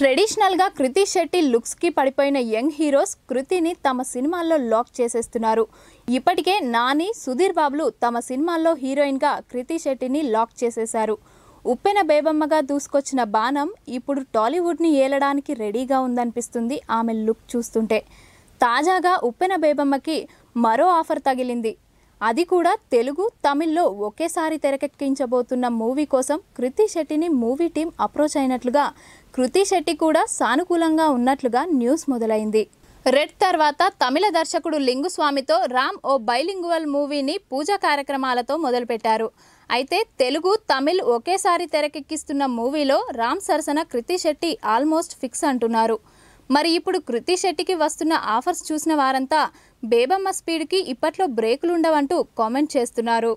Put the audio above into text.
ట్రెడిషనల్గా కృతి శెట్టి లుక్స్కి పడిపోయిన young heroes కృతిని తమ సినిమాల్లో లాక్ చేసేస్తున్నారు ఇప్పటికే నాని సుధీర్ బాబులు తమ సినిమాల్లో హీరోయిన్గా కృతి శెట్టిని లాక్ చేసేశారు ఉప్పెన బేబమ్మగా దూసుకొచ్చిన బాణం ఇప్పుడు టాలీవుడ్ని ఏలడానికి రెడీగా ఉందనిపిస్తుంది ఆమె లుక్ చూస్తుంటే తాజాగా ఉప్పెన బేబమ్మకి మరో ఆఫర్ తగిలింది అది కూడా తెలుగు తమిళ్లో ఒకేసారి తెరకెక్కించబోతున్న మూవీ కోసం కృతి శెట్టిని మూవీ టీం అప్రోచ్ అయినట్లుగా కృతి శెట్టి కూడా సానుకూలంగా ఉన్నట్లుగా న్యూస్ మొదలైంది రెడ్ తర్వాత తమిళ దర్శకుడు లింగుస్వామితో రామ్ ఓ బైలింగువల్ మూవీని పూజా కార్యక్రమాలతో మొదలుపెట్టారు అయితే తెలుగు తమిళ్ ఒకేసారి తెరకెక్కిస్తున్న మూవీలో రామ్ సరసన కృతి శెట్టి ఆల్మోస్ట్ ఫిక్స్ అంటున్నారు మరి ఇప్పుడు కృతి శెట్టికి వస్తున్న ఆఫర్స్ చూసిన వారంతా బేబమ్మ స్పీడ్కి ఇప్పట్లో బ్రేకులుండవంటూ కామెంట్ చేస్తున్నారు